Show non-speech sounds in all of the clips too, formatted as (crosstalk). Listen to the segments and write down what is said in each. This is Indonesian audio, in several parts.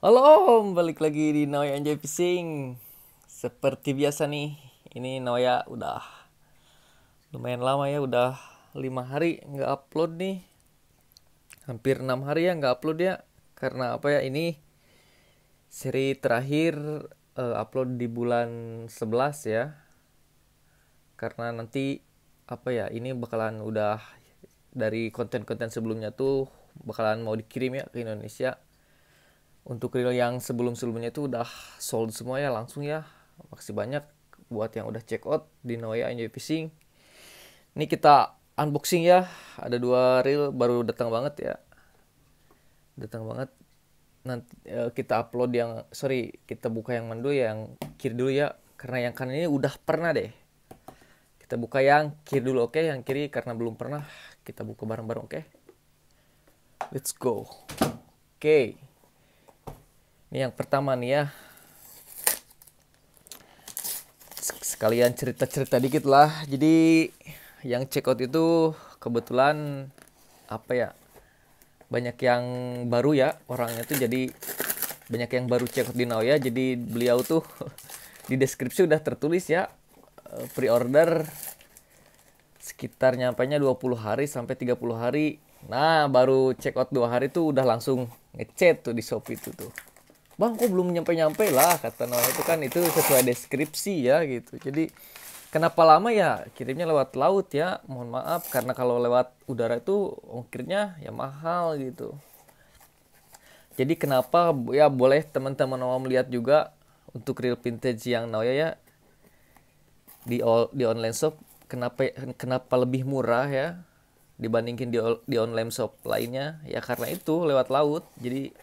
Halo balik lagi di Noya Enjoy Fishing Seperti biasa nih, ini Noya udah lumayan lama ya, udah lima hari nggak upload nih Hampir enam hari ya nggak upload ya Karena apa ya, ini seri terakhir uh, upload di bulan 11 ya Karena nanti apa ya, ini bakalan udah dari konten-konten sebelumnya tuh bakalan mau dikirim ya ke Indonesia untuk reel yang sebelum-sebelumnya itu udah sold semua ya langsung ya makasih banyak buat yang udah check out di Noya Enjoy Fishing ini kita unboxing ya ada dua reel baru datang banget ya datang banget nanti uh, kita upload yang sorry kita buka yang mandu yang kiri dulu ya karena yang kanan ini udah pernah deh kita buka yang kiri dulu oke okay? yang kiri karena belum pernah kita buka bareng-bareng oke okay? let's go oke okay. Ini yang pertama nih ya. Sekalian cerita-cerita dikit lah. Jadi yang check out itu kebetulan apa ya? Banyak yang baru ya orangnya tuh jadi banyak yang baru check out di Now ya. Jadi beliau tuh (laughs) di deskripsi udah tertulis ya eh, pre-order sekitar nyampainya 20 hari sampai 30 hari. Nah, baru check out dua hari tuh udah langsung ngechat tuh di Shopee itu tuh bang kok belum nyampe nyampe lah kata Noah itu kan itu sesuai deskripsi ya gitu jadi kenapa lama ya kirimnya lewat laut ya mohon maaf karena kalau lewat udara itu ongkirnya ya mahal gitu jadi kenapa ya boleh teman-teman Noah melihat juga untuk real vintage yang Noah ya di all, di online shop kenapa kenapa lebih murah ya dibandingin di, di online shop lainnya ya karena itu lewat laut jadi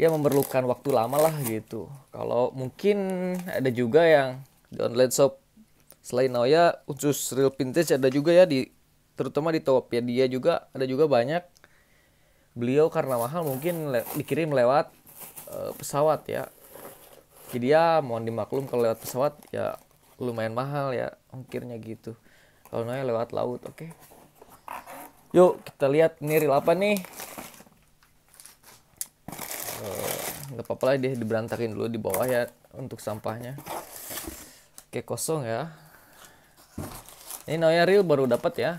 ya memerlukan waktu lama lah gitu kalau mungkin ada juga yang di online shop selain Noya khusus real vintage ada juga ya di terutama di dia juga ada juga banyak beliau karena mahal mungkin le dikirim lewat e, pesawat ya jadi ya mohon dimaklum kalau lewat pesawat ya lumayan mahal ya ongkirnya gitu kalau Noya lewat laut oke okay. yuk kita lihat ini real apa nih Eh, nggak apa-apa lah dia diberantakin dulu di bawah ya untuk sampahnya oke kosong ya ini noya real baru dapat ya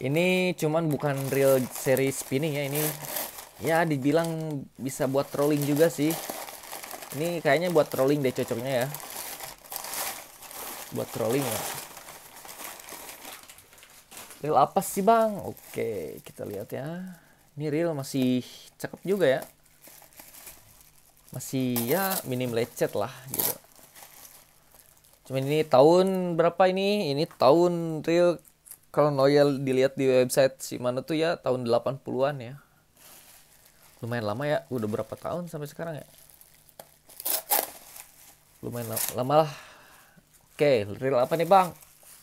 ini cuman bukan real seri spinning ya ini ya dibilang bisa buat trolling juga sih ini kayaknya buat trolling deh cocoknya ya buat trolling ya real apa sih bang oke kita lihat ya ini real masih cakep juga ya masih ya minim lecet lah gitu cuman ini tahun berapa ini ini tahun real kalau Noel dilihat di website si mana tuh ya tahun 80-an ya lumayan lama ya udah berapa tahun sampai sekarang ya lumayan lama, lama lah oke real apa nih bang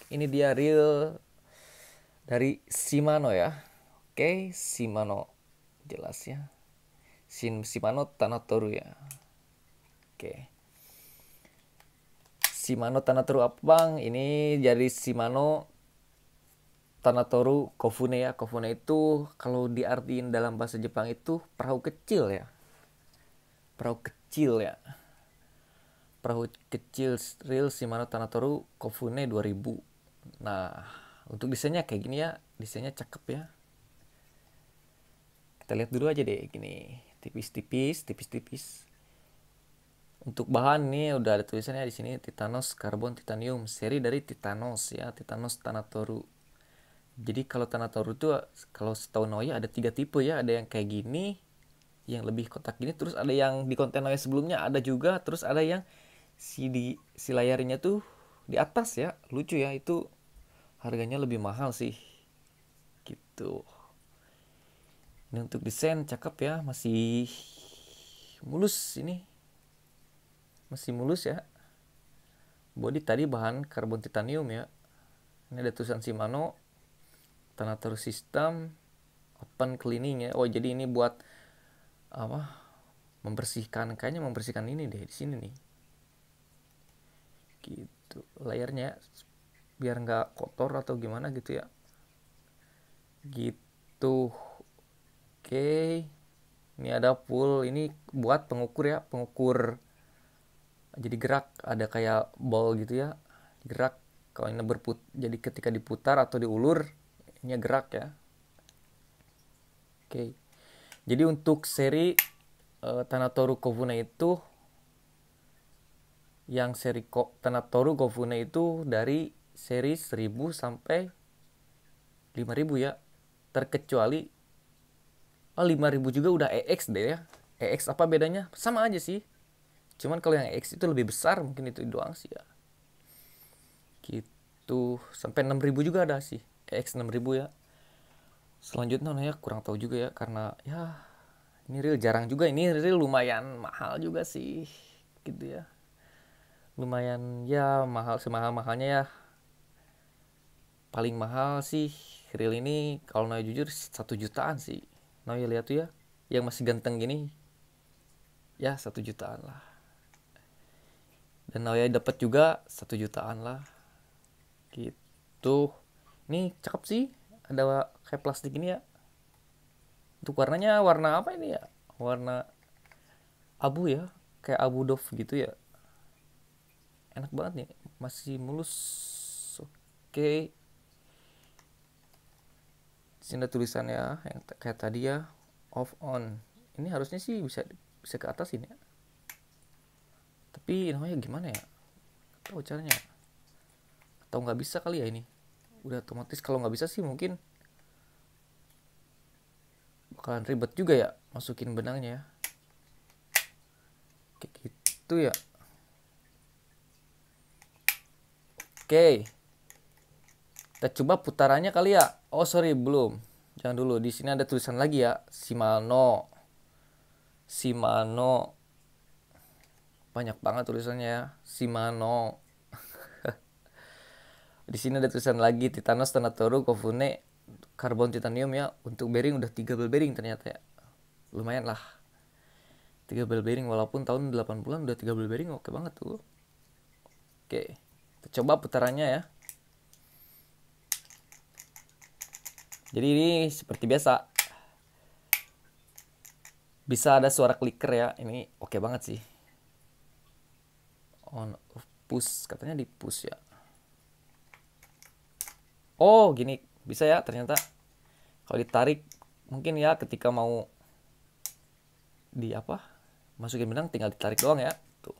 ini dia real dari Shimano ya Oke, Shimano jelas ya. Shin Shimano Tanatoru ya. Oke. Shimano Tanatoru apa bang? Ini jadi Shimano Tanatoru Kofune ya. Kofune itu kalau diartiin dalam bahasa Jepang itu perahu kecil ya. Perahu kecil ya. Perahu kecil real Shimano Tanatoru Kofune 2000. Nah, untuk desainnya kayak gini ya. Desainnya cakep ya kita lihat dulu aja deh gini, tipis-tipis, tipis-tipis. Untuk bahan nih udah ada tulisannya di sini titanos, karbon, titanium, seri dari titanos ya, titanos tanatoru. Jadi kalau tanatoru itu kalau setahu Noya ada tiga tipe ya, ada yang kayak gini, yang lebih kotak gini, terus ada yang di konten Noya sebelumnya ada juga, terus ada yang si di si layarnya tuh di atas ya, lucu ya itu harganya lebih mahal sih. Gitu ini untuk desain cakep ya masih mulus ini masih mulus ya body tadi bahan karbon titanium ya ini ada tulisan Shimano tanator system open cleaning ya oh jadi ini buat apa membersihkan kayaknya membersihkan ini deh di sini nih gitu layarnya ya. biar nggak kotor atau gimana gitu ya gitu Oke. Ini ada pool, ini buat pengukur ya, pengukur jadi gerak ada kayak ball gitu ya gerak kalau ini berput jadi ketika diputar atau diulur ini gerak ya oke jadi untuk seri uh, Tanatoru Kofune itu yang seri Ko, Tanatoru Kofune itu dari seri 1000 sampai 5000 ya terkecuali oh, 5000 juga udah EX deh ya EX apa bedanya sama aja sih cuman kalau yang EX itu lebih besar mungkin itu doang sih ya gitu sampai 6000 juga ada sih EX 6000 ya selanjutnya nah ya kurang tahu juga ya karena ya ini real jarang juga ini real lumayan mahal juga sih gitu ya lumayan ya mahal semahal mahalnya ya paling mahal sih real ini kalau naik jujur satu jutaan sih Nah ya lihat tuh ya, yang masih ganteng gini, ya satu jutaan lah. Dan Naoya dapat juga satu jutaan lah. Gitu. Ini cakep sih, ada kayak plastik ini ya. Untuk warnanya warna apa ini ya? Warna abu ya, kayak abu dof gitu ya. Enak banget nih, masih mulus. Oke. Okay sini ada tulisannya yang kayak tadi ya off on ini harusnya sih bisa bisa ke atas ini ya tapi namanya gimana ya tahu caranya atau nggak bisa kali ya ini udah otomatis kalau nggak bisa sih mungkin bakalan ribet juga ya masukin benangnya ya kayak gitu ya oke okay. Kita coba putarannya kali ya. Oh sorry belum. Jangan dulu. Di sini ada tulisan lagi ya. Shimano. Shimano. Banyak banget tulisannya ya. Shimano. (laughs) Di sini ada tulisan lagi Titanos Tanatoru Kofune karbon titanium ya. Untuk bearing udah tiga bel bearing ternyata ya. Lumayan lah. tiga bel bearing walaupun tahun 80 bulan udah tiga bel bearing oke banget tuh. Oke. Kita coba putarannya ya. Jadi ini seperti biasa. Bisa ada suara clicker ya. Ini oke okay banget sih. On push katanya di push ya. Oh, gini bisa ya ternyata. Kalau ditarik mungkin ya ketika mau di apa? Masukin benang tinggal ditarik doang ya. Tuh.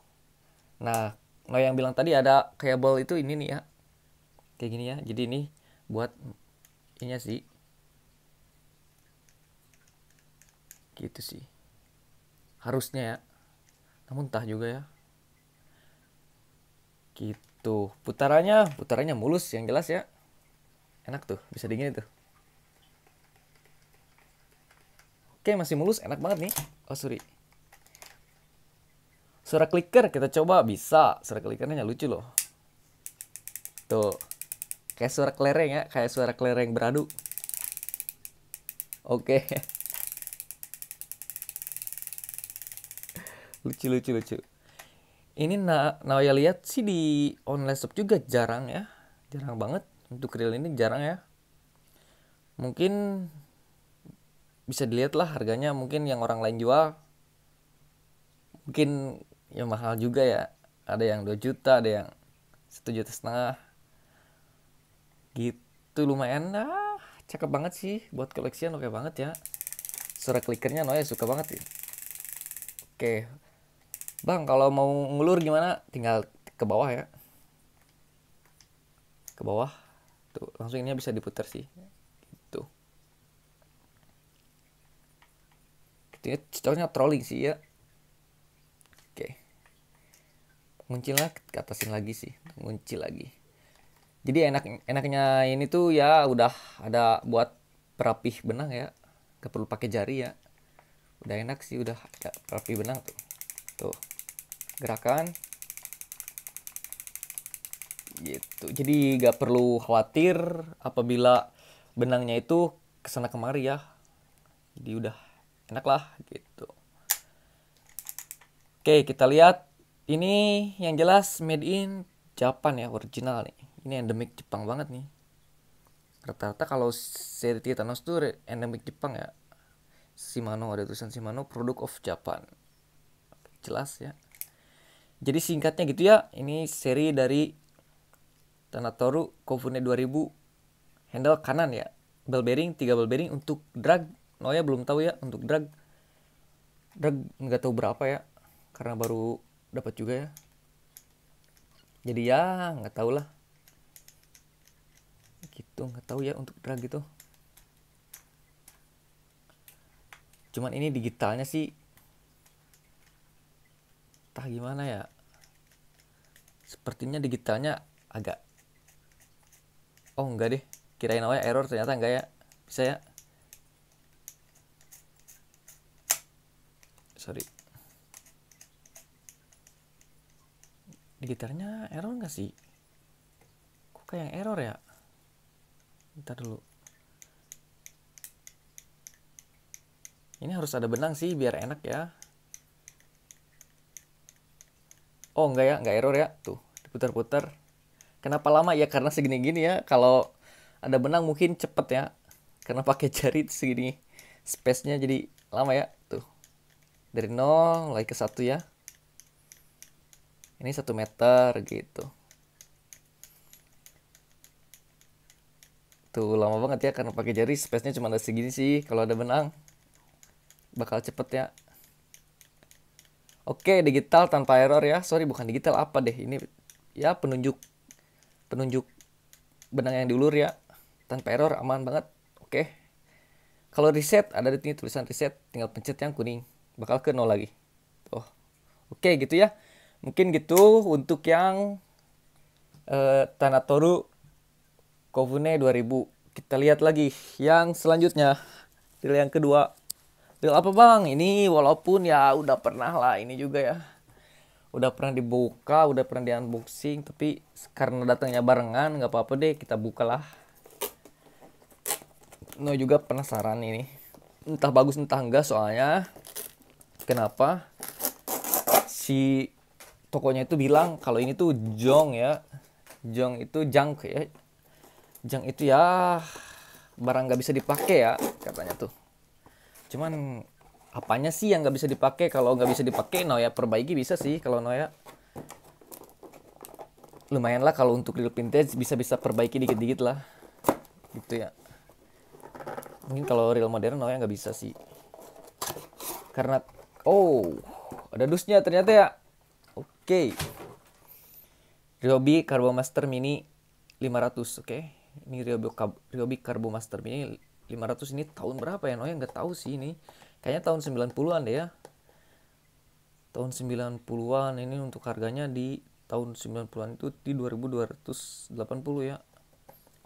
Nah, lo yang bilang tadi ada kabel itu ini nih ya. Kayak gini ya. Jadi ini buat ini sih gitu sih harusnya ya namun entah juga ya gitu putarannya putarannya mulus yang jelas ya enak tuh bisa dingin itu oke masih mulus enak banget nih oh sorry suara clicker kita coba bisa suara clickernya lucu loh tuh kayak suara kelereng ya kayak suara kelereng beradu oke okay. (laughs) lucu lucu lucu ini na ya lihat sih di online shop juga jarang ya jarang banget untuk real ini jarang ya mungkin bisa dilihat lah harganya mungkin yang orang lain jual mungkin yang mahal juga ya ada yang 2 juta ada yang satu juta setengah gitu lumayan lah cakep banget sih buat koleksian oke okay banget ya suara klikernya Noya suka banget sih ya. oke okay. Bang, kalau mau ngulur gimana? Tinggal ke bawah ya. Ke bawah. Tuh, langsung ini bisa diputar sih. Gitu. Ini gitu cocoknya ya, trolling sih ya. Oke. Nguncilnya ke atasin lagi sih. Ngunci lagi. Jadi enak enaknya ini tuh ya udah ada buat perapih benang ya. Gak perlu pakai jari ya. Udah enak sih udah ada perapih benang tuh. Tuh gerakan gitu jadi nggak perlu khawatir apabila benangnya itu kesana kemari ya jadi udah enak lah gitu oke kita lihat ini yang jelas made in Japan ya original nih ini endemik Jepang banget nih rata-rata kalau seri Titanos tuh endemik Jepang ya Shimano ada tulisan Shimano product of Japan jelas ya jadi singkatnya gitu ya, ini seri dari Tanatoru Kofune 2000 handle kanan ya. Ball bearing, tiga ball bearing untuk drag. ya belum tahu ya untuk drag. Drag nggak tahu berapa ya, karena baru dapat juga ya. Jadi ya nggak tahu lah. Gitu nggak tahu ya untuk drag gitu. Cuman ini digitalnya sih entah gimana ya sepertinya digitalnya agak oh enggak deh kirain awalnya error ternyata enggak ya bisa ya sorry digitalnya error enggak sih kok kayak yang error ya ntar dulu ini harus ada benang sih biar enak ya oh enggak ya enggak error ya tuh diputar-putar kenapa lama ya karena segini-gini ya kalau ada benang mungkin cepet ya karena pakai jari segini space-nya jadi lama ya tuh dari nol, lagi ke satu ya ini satu meter gitu tuh lama banget ya karena pakai jari space-nya cuma ada segini sih kalau ada benang bakal cepet ya Oke, digital tanpa error ya. Sorry, bukan digital apa deh. Ini ya penunjuk penunjuk benang yang diulur ya. Tanpa error aman banget. Oke. Kalau reset ada di sini tulisan reset, tinggal pencet yang kuning, bakal ke nol lagi. Oh. Oke, gitu ya. Mungkin gitu untuk yang uh, Tanatoru Kofune 2000. Kita lihat lagi yang selanjutnya. Yang kedua Deal apa bang? Ini walaupun ya udah pernah lah ini juga ya. Udah pernah dibuka, udah pernah di unboxing. Tapi karena datangnya barengan gak apa-apa deh kita bukalah. No juga penasaran ini. Entah bagus entah enggak soalnya. Kenapa? Si tokonya itu bilang kalau ini tuh jong ya. Jong itu junk ya. Junk itu ya barang nggak bisa dipakai ya katanya tuh cuman apanya sih yang nggak bisa dipakai kalau nggak bisa dipakai Noya perbaiki bisa sih kalau Noya lumayan lah kalau untuk real vintage bisa-bisa perbaiki dikit-dikit lah gitu ya mungkin kalau real modern Noya nggak bisa sih karena oh ada dusnya ternyata ya oke okay. Ryobi Carbomaster Mini 500 oke okay? ini Ryobi, Ryobi Carbomaster Mini 500 ini tahun berapa ya Noya nggak tahu sih ini kayaknya tahun 90-an deh ya tahun 90-an ini untuk harganya di tahun 90-an itu di 2280 ya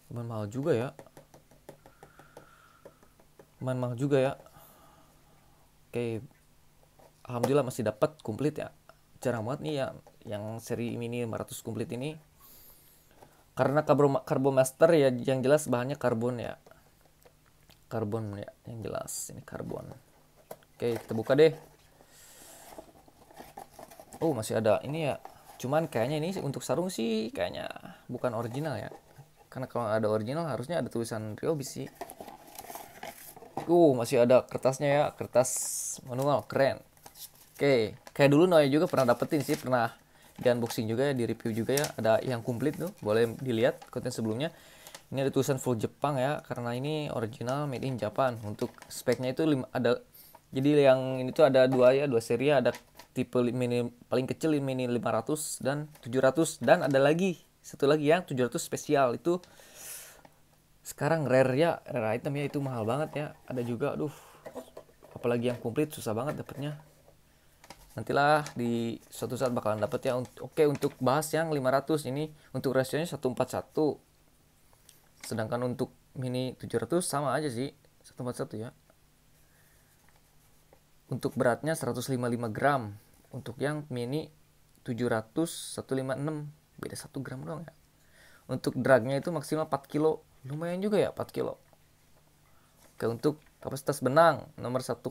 lumayan mahal juga ya lumayan mahal juga ya oke alhamdulillah masih dapat komplit ya jarang banget nih ya yang seri mini 500 komplit ini karena karbo, karbo master ya yang jelas bahannya karbon ya karbon ya yang jelas ini karbon oke kita buka deh oh masih ada ini ya cuman kayaknya ini untuk sarung sih kayaknya bukan original ya karena kalau ada original harusnya ada tulisan Ryobi Bisi. uh masih ada kertasnya ya kertas manual keren oke kayak dulu Noya juga pernah dapetin sih pernah di unboxing juga ya di review juga ya ada yang komplit tuh boleh dilihat konten sebelumnya ini ada tulisan full Jepang ya karena ini original made in Japan untuk speknya itu lima, ada jadi yang ini tuh ada dua ya dua seri ya. ada tipe mini paling kecil mini 500 dan 700 dan ada lagi satu lagi yang 700 spesial itu sekarang rare ya rare item ya itu mahal banget ya ada juga aduh apalagi yang komplit susah banget dapetnya nantilah di suatu saat bakalan dapet ya oke untuk bahas yang 500 ini untuk rasionya 141 sedangkan untuk mini 700 sama aja sih 141 ya untuk beratnya 155 gram untuk yang mini 700 156 beda 1 gram doang ya untuk dragnya itu maksimal 4 kilo lumayan juga ya 4 kilo oke untuk kapasitas benang nomor 1,5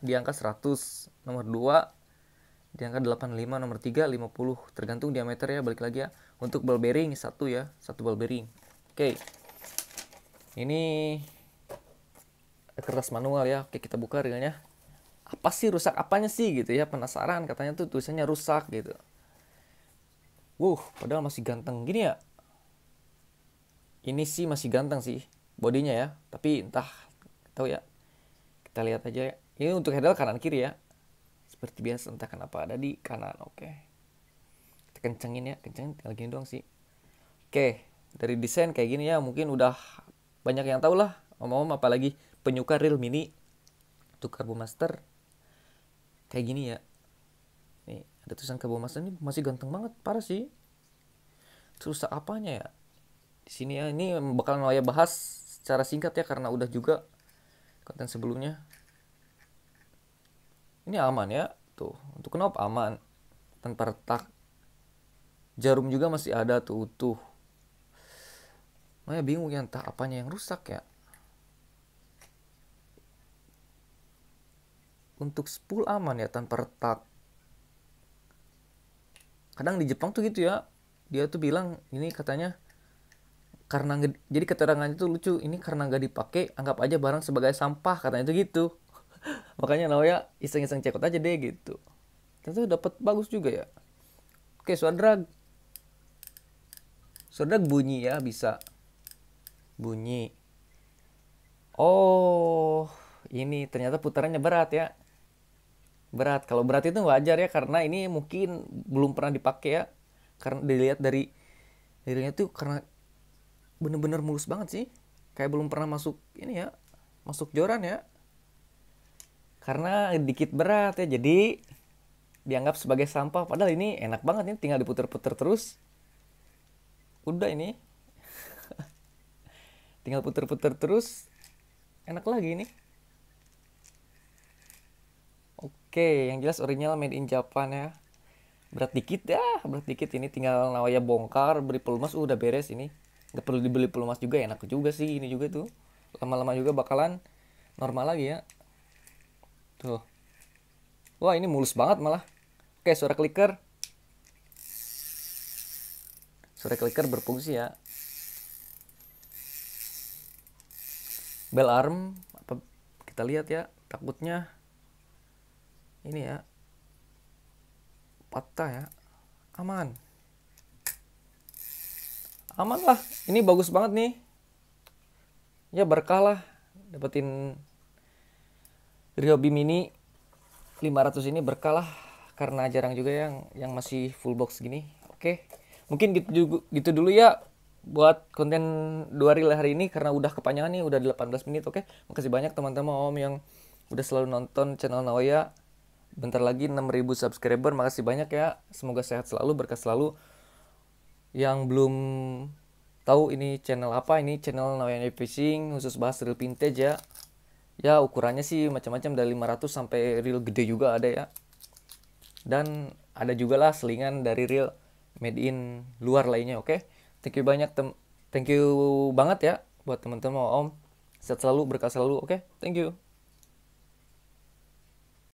di angka 100 nomor 2 di angka 85 nomor 3 50 tergantung diameter ya balik lagi ya untuk ball bearing satu ya satu ball bearing oke okay ini kertas manual ya oke kita buka realnya apa sih rusak apanya sih gitu ya penasaran katanya tuh tulisannya rusak gitu wuh padahal masih ganteng gini ya ini sih masih ganteng sih bodinya ya tapi entah tahu ya kita lihat aja ya. ini untuk handle kanan kiri ya seperti biasa entah kenapa ada di kanan oke kita kencengin ya kencengin tinggal gini doang sih oke dari desain kayak gini ya mungkin udah banyak yang tau lah om-om apalagi penyuka real mini untuk karbo Master kayak gini ya nih ada tulisan karbo Master ini masih ganteng banget parah sih terus apanya ya di sini ya ini bakal saya bahas secara singkat ya karena udah juga konten sebelumnya ini aman ya tuh untuk knob aman tanpa retak jarum juga masih ada tuh utuh Makanya bingung ya entah apanya yang rusak ya. Untuk spool aman ya tanpa retak. Kadang di Jepang tuh gitu ya. Dia tuh bilang ini katanya karena jadi keterangannya tuh lucu ini karena nggak dipakai anggap aja barang sebagai sampah katanya itu gitu (laughs) makanya ya iseng-iseng cekot aja deh gitu tentu dapat bagus juga ya oke suara drag suara drag bunyi ya bisa bunyi. Oh, ini ternyata putarannya berat ya. Berat. Kalau berat itu wajar ya karena ini mungkin belum pernah dipakai ya. Karena dilihat dari dirinya tuh karena bener-bener mulus banget sih. Kayak belum pernah masuk ini ya, masuk joran ya. Karena dikit berat ya, jadi dianggap sebagai sampah. Padahal ini enak banget nih, tinggal diputer-puter terus. Udah ini tinggal puter-puter terus enak lagi ini oke yang jelas original made in Japan ya berat dikit ya berat dikit ini tinggal nawaya bongkar beri pelumas uh, udah beres ini nggak perlu dibeli pelumas juga enak juga sih ini juga tuh lama-lama juga bakalan normal lagi ya tuh wah ini mulus banget malah oke suara clicker suara clicker berfungsi ya bell arm apa kita lihat ya takutnya ini ya patah ya aman aman lah ini bagus banget nih ya berkah lah dapetin Ryobi Mini 500 ini berkah lah karena jarang juga yang yang masih full box gini oke mungkin gitu, gitu dulu ya buat konten dua reel hari ini karena udah kepanjangan nih udah 18 menit oke okay? makasih banyak teman-teman om yang udah selalu nonton channel Naoya bentar lagi 6000 subscriber makasih banyak ya semoga sehat selalu berkah selalu yang belum tahu ini channel apa ini channel Naoya Fishing khusus bahas reel vintage ya ya ukurannya sih macam-macam dari 500 sampai reel gede juga ada ya dan ada juga lah selingan dari reel made in luar lainnya oke okay? thank you banyak tem thank you banget ya buat teman-teman om sehat selalu berkah selalu oke okay? thank you